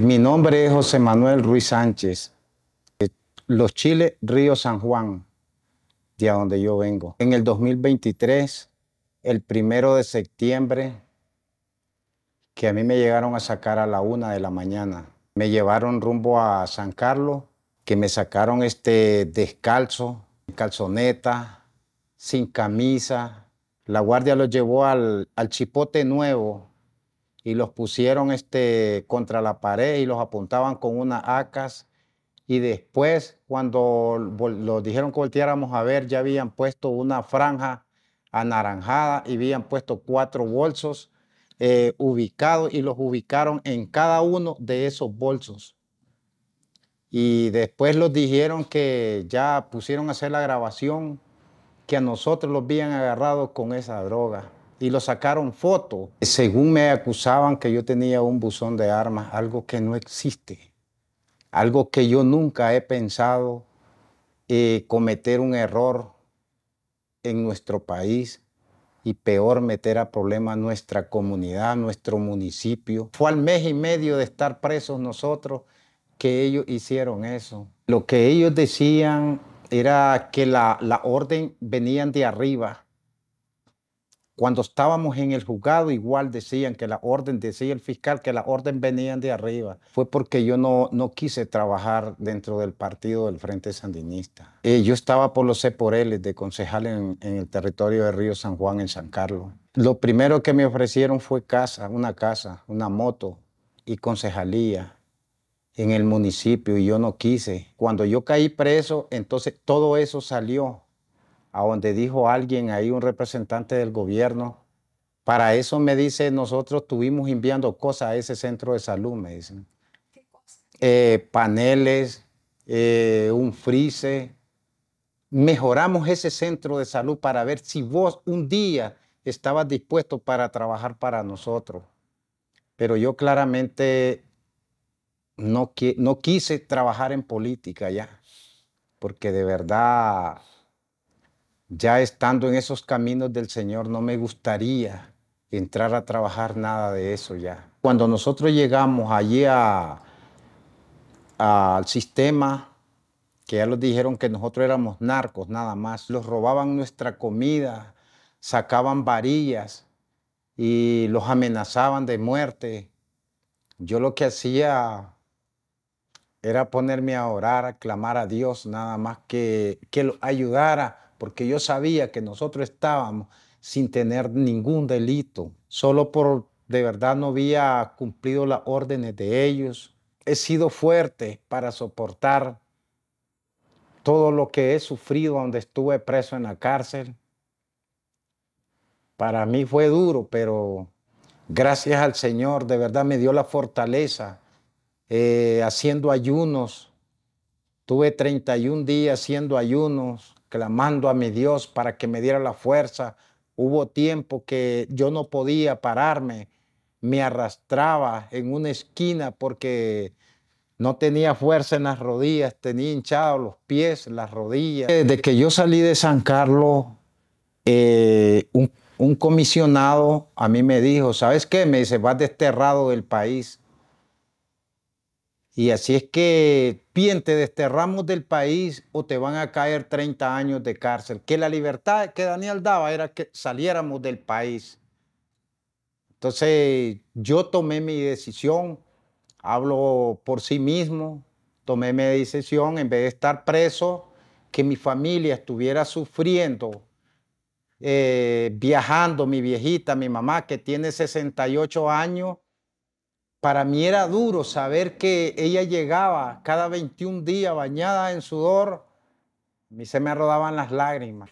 mi nombre es José Manuel Ruiz Sánchez. Los Chiles, Río San Juan, de donde yo vengo. En el 2023, el primero de septiembre, que a mí me llegaron a sacar a la una de la mañana. Me llevaron rumbo a San Carlos, que me sacaron este descalzo, calzoneta, sin camisa. La guardia lo llevó al Chipote Nuevo, y los pusieron este, contra la pared y los apuntaban con unas acas. Y después, cuando los dijeron que volteáramos a ver, ya habían puesto una franja anaranjada y habían puesto cuatro bolsos eh, ubicados y los ubicaron en cada uno de esos bolsos. Y después los dijeron que ya pusieron a hacer la grabación, que a nosotros los habían agarrado con esa droga y lo sacaron foto. Según me acusaban que yo tenía un buzón de armas, algo que no existe, algo que yo nunca he pensado eh, cometer un error en nuestro país y peor meter a problema nuestra comunidad, nuestro municipio. Fue al mes y medio de estar presos nosotros que ellos hicieron eso. Lo que ellos decían era que la, la orden venían de arriba cuando estábamos en el juzgado, igual decían que la orden, decía el fiscal, que la orden venían de arriba. Fue porque yo no, quise trabajar dentro del partido del Frente Sandinista. Eh, yo estaba por los C por L de concejal en el territorio de Río San Juan, en San Carlos. Lo primero que me ofrecieron fue casa, una casa, una moto y concejalía en el municipio y yo no quise. Cuando yo caí preso, entonces todo eso salió a donde dijo alguien ahí, un representante del gobierno, para eso me dice, nosotros estuvimos enviando cosas a ese centro de salud, me dicen. ¿Qué eh, paneles, eh, un frise. Mejoramos ese centro de salud para ver si vos un día estabas dispuesto para trabajar para nosotros. Pero yo claramente no, no quise trabajar en política ya, porque de verdad ya estando en esos caminos del Señor, no me gustaría entrar a trabajar nada de eso ya. Cuando nosotros llegamos allí al sistema, que ya los dijeron que nosotros éramos narcos nada más, los robaban nuestra comida, sacaban varillas y los amenazaban de muerte. Yo lo que hacía era ponerme a orar, a clamar a Dios nada más que, que lo ayudara porque yo sabía que nosotros estábamos sin tener ningún delito, solo por de verdad no había cumplido las órdenes de ellos. He sido fuerte para soportar todo lo que he sufrido donde estuve preso en la cárcel. Para mí fue duro, pero gracias al Señor de verdad me dio la fortaleza eh, haciendo ayunos. Tuve 31 días haciendo ayunos, clamando a mi Dios para que me diera la fuerza. Hubo tiempo que yo no podía pararme, me arrastraba en una esquina porque no tenía fuerza en las rodillas, tenía hinchados los pies, las rodillas. Desde eh, que yo salí de San Carlos, eh, un, un comisionado a mí me dijo, ¿sabes qué? Me dice, vas desterrado del país. Y así es que, bien, te desterramos del país o te van a caer 30 años de cárcel. Que la libertad que Daniel daba era que saliéramos del país. Entonces, yo tomé mi decisión, hablo por sí mismo, tomé mi decisión, en vez de estar preso, que mi familia estuviera sufriendo, eh, viajando, mi viejita, mi mamá, que tiene 68 años para mí era duro saber que ella llegaba cada 21 días bañada en sudor. A mí se me rodaban las lágrimas.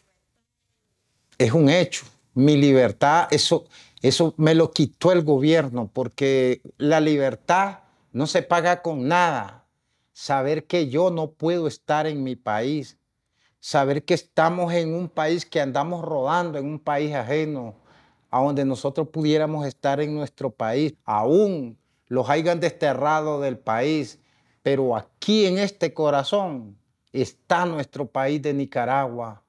Es un hecho. Mi libertad, eso, eso me lo quitó el gobierno, porque la libertad no se paga con nada. Saber que yo no puedo estar en mi país, saber que estamos en un país que andamos rodando, en un país ajeno, a donde nosotros pudiéramos estar en nuestro país, aún los hayan desterrado del país, pero aquí en este corazón está nuestro país de Nicaragua,